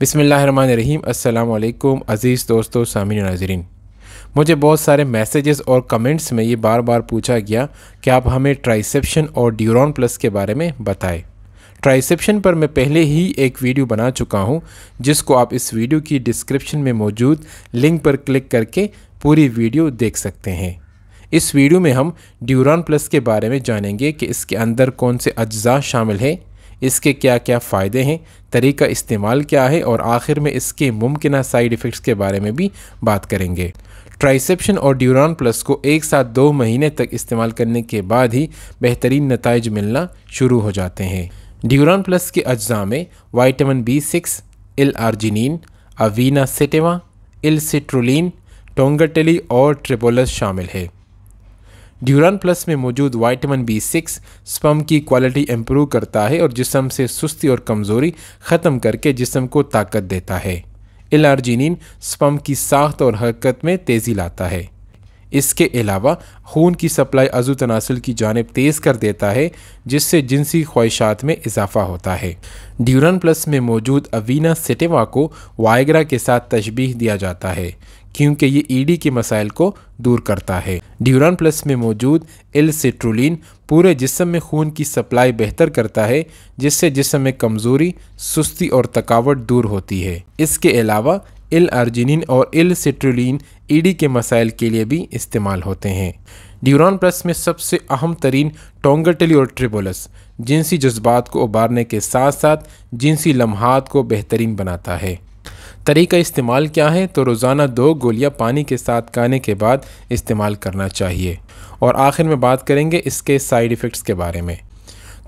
बिसमीम् अल्लाम अज़ीज़ दोस्तों सामिन नाजरीन मुझे बहुत सारे मैसेजेस और कमेंट्स में ये बार बार पूछा गया कि आप हमें ट्राइसेप्शन और ड्यूरॉन प्लस के बारे में बताएं ट्राइसेप्शन पर मैं पहले ही एक वीडियो बना चुका हूँ जिसको आप इस वीडियो की डिस्क्रिप्शन में मौजूद लिंक पर क्लिक करके पूरी वीडियो देख सकते हैं इस वीडियो में हम ड्यूरान प्लस के बारे में जानेंगे कि इसके अंदर कौन से अज्जा शामिल हैं इसके क्या क्या फ़ायदे हैं तरीका इस्तेमाल क्या है और आखिर में इसके मुमकिन साइड इफ़ेक्ट्स के बारे में भी बात करेंगे ट्राइसेप्शन और ड्यूरान प्लस को एक साथ दो महीने तक इस्तेमाल करने के बाद ही बेहतरीन नतज मिलना शुरू हो जाते हैं ड्यूरान प्लस के अज्जा में vitamin B six L arginine Avena sativa L citrulline टोंगटली और ट्रिपोलस शामिल है ड्यूरान प्लस में मौजूद वाइटमिन बी सिक्स स्पम की क्वालिटी इम्प्रूव करता है और जिसम से सुस्ती और कमज़ोरी ख़त्म करके जिसम को ताकत देता है एलार्जिनिन स्पम की साख्त और हरकत में तेज़ी लाता है इसके अलावा खून की सप्लाई अजू तनासिल की जानब तेज़ कर देता है जिससे जिनसी ख्वाहिशात में इजाफा होता है ड्यूरन प्लस में मौजूद अवीना सिटेवा को वाइगरा के साथ तशबीह दिया जाता है क्योंकि ये ईडी के मसाइल को दूर करता है ड्यूरान प्लस में मौजूद एल सिट्रोलिन पूरे जिसम में खून की सप्लाई बेहतर करता है जिससे जिसम में कमज़ोरी सुस्ती और थकावट दूर होती है इसके अलावा एल आर्जिनिन और एल सेट्रोलिन ईडी के मसाइल के लिए भी इस्तेमाल होते हैं ड्यूरान प्लस में सबसे अहम तरीन टोंगटली और ट्रिबोलस जिनसी जज्बात को उबारने के साथ साथ जिनसी लम्हात को बेहतरीन बनाता है तरीका इस्तेमाल क्या है तो रोज़ाना दो गोलियां पानी के साथ खाने के बाद इस्तेमाल करना चाहिए और आखिर में बात करेंगे इसके साइड इफ़ेक्ट्स के बारे में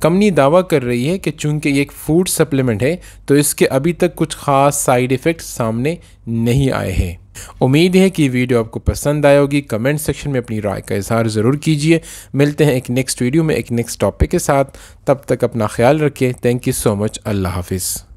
कंपनी दावा कर रही है कि चूंकि ये एक फूड सप्लीमेंट है तो इसके अभी तक कुछ ख़ास साइड इफ़ेक्ट्स सामने नहीं आए हैं उम्मीद है कि वीडियो आपको पसंद आए होगी कमेंट सेक्शन में अपनी राय का इजहार ज़रूर कीजिए मिलते हैं एक नेक्स्ट वीडियो में एक नेक्स्ट टॉपिक के साथ तब तक अपना ख्याल रखिए थैंक यू सो मच अल्लाह हाफिज़